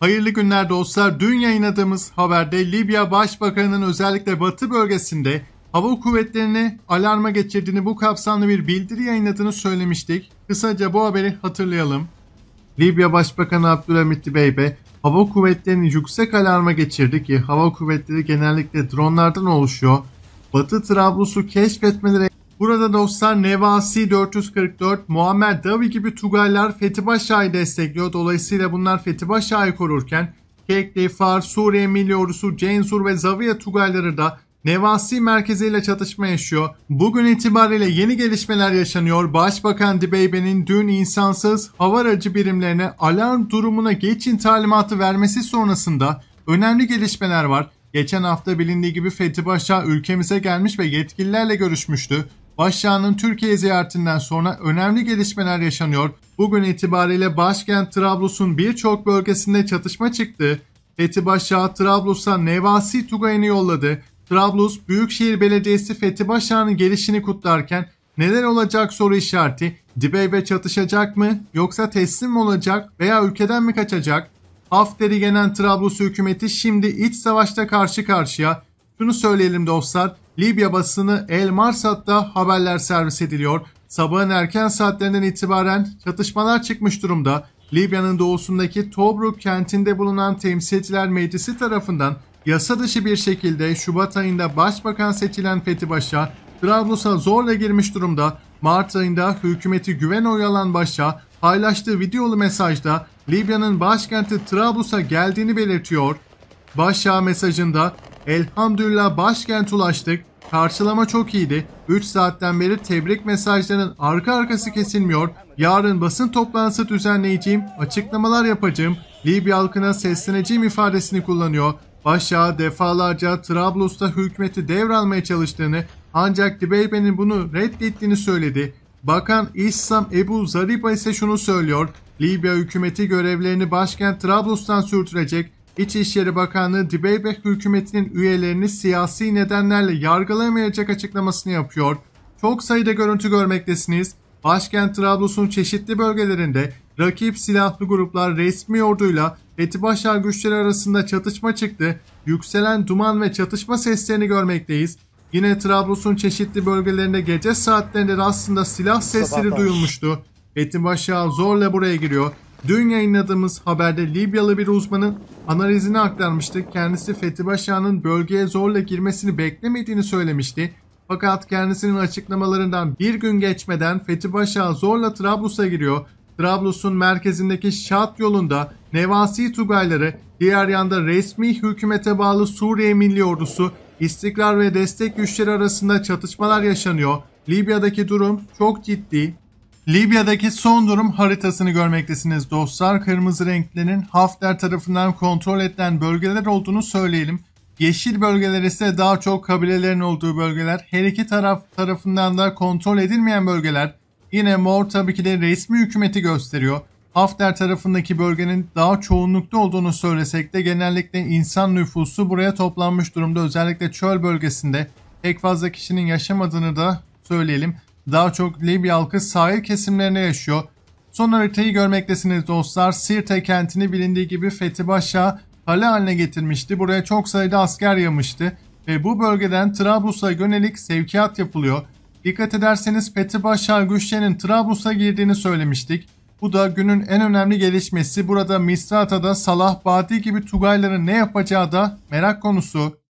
Hayırlı günler dostlar. Dün yayınladığımız haberde Libya Başbakanı'nın özellikle batı bölgesinde hava kuvvetlerini alarma geçirdiğini bu kapsamlı bir bildiri yayınladığını söylemiştik. Kısaca bu haberi hatırlayalım. Libya Başbakanı Abdülhamit Beybe hava kuvvetlerini yüksek alarma geçirdi ki e, hava kuvvetleri genellikle dronlardan oluşuyor. Batı Trablus'u keşfetmeleri Burada dostlar Nevasi 444, Muammer Davi gibi Tugaylar Fethi Başa'yı destekliyor. Dolayısıyla bunlar Fethi Paşa'yı korurken Kekli, Far, Suriye Milli Ordusu, ve Zaviye Tugayları da Nevasi merkeziyle çatışma yaşıyor. Bugün itibariyle yeni gelişmeler yaşanıyor. Başbakan Dibeybe'nin dün insansız hava aracı birimlerine alarm durumuna geçin talimatı vermesi sonrasında önemli gelişmeler var. Geçen hafta bilindiği gibi Fethi Başa ülkemize gelmiş ve yetkililerle görüşmüştü. Başkanın Türkiye ziyaretinden sonra önemli gelişmeler yaşanıyor. Bugün itibariyle başkent Trablus'un birçok bölgesinde çatışma çıktı. Fethi Başa Trablus'a Nevasi Tugay'ını yolladı. Trablus Büyükşehir Belediyesi Fethi Başa'nın gelişini kutlarken neler olacak soru işareti. ve çatışacak mı yoksa teslim mi olacak veya ülkeden mi kaçacak? Hafter'i genen Trablus hükümeti şimdi iç savaşta karşı karşıya. Şunu söyleyelim dostlar Libya basını El Marsat'ta haberler servis ediliyor. Sabahın erken saatlerinden itibaren çatışmalar çıkmış durumda. Libya'nın doğusundaki Tobruk kentinde bulunan temsilciler meclisi tarafından yasa dışı bir şekilde Şubat ayında başbakan seçilen Fethi Başa Trablus'a zorla girmiş durumda. Mart ayında hükümeti güven oyu alan Başa paylaştığı videolu mesajda Libya'nın başkenti Trablus'a geldiğini belirtiyor. Başa mesajında Elhamdülillah başkent ulaştık. Karşılama çok iyiydi. 3 saatten beri tebrik mesajlarının arka arkası kesilmiyor. Yarın basın toplantısı düzenleyeceğim, açıklamalar yapacağım, Libya halkına sesleneceğim ifadesini kullanıyor. Başa defalarca Trablus'ta hükümeti devralmaya çalıştığını ancak Dibeybe'nin bunu reddettiğini söyledi. Bakan İssam Ebu Zariba ise şunu söylüyor. Libya hükümeti görevlerini başkent Trablus'tan sürdürecek İçişleri Bakanlığı Dibeybek hükümetinin üyelerini siyasi nedenlerle yargılamayacak açıklamasını yapıyor. Çok sayıda görüntü görmektesiniz. Başkent Trablus'un çeşitli bölgelerinde rakip silahlı gruplar resmi orduyla Etibaşar güçleri arasında çatışma çıktı. Yükselen duman ve çatışma seslerini görmekteyiz. Yine Trablus'un çeşitli bölgelerinde gece saatlerinde aslında silah sesleri duyulmuştu. Etibaşar zorla buraya giriyor. Dün yayınladığımız haberde Libyalı bir uzmanın analizini aktarmıştı. Kendisi Fethi Paşa'nın bölgeye zorla girmesini beklemediğini söylemişti. Fakat kendisinin açıklamalarından bir gün geçmeden Fethi Paşa zorla Trablus'a giriyor. Trablus'un merkezindeki Şat yolunda Nevasi Tugayları, diğer yanda resmi hükümete bağlı Suriye Milli Ordusu, istikrar ve destek güçleri arasında çatışmalar yaşanıyor. Libya'daki durum çok ciddi. Libya'daki son durum haritasını görmektesiniz dostlar. Kırmızı renklerin Hafter tarafından kontrol edilen bölgeler olduğunu söyleyelim. Yeşil bölgeler ise daha çok kabilelerin olduğu bölgeler. Her iki taraf tarafından da kontrol edilmeyen bölgeler. Yine mor tabii ki de resmi hükümeti gösteriyor. Hafter tarafındaki bölgenin daha çoğunlukta olduğunu söylesek de genellikle insan nüfusu buraya toplanmış durumda. Özellikle çöl bölgesinde pek fazla kişinin yaşamadığını da söyleyelim. Daha çok Libya halkı sahil kesimlerine yaşıyor. Son haritayı görmektesiniz dostlar. Sirte kentini bilindiği gibi Fethi Paşa kale haline getirmişti. Buraya çok sayıda asker yamıştı ve bu bölgeden Trablus'a yönelik sevkiyat yapılıyor. Dikkat ederseniz Fethi Paşa Güçler'in Trablus'a girdiğini söylemiştik. Bu da günün en önemli gelişmesi. Burada Misrata'da Salah Badi gibi Tugayların ne yapacağı da merak konusu.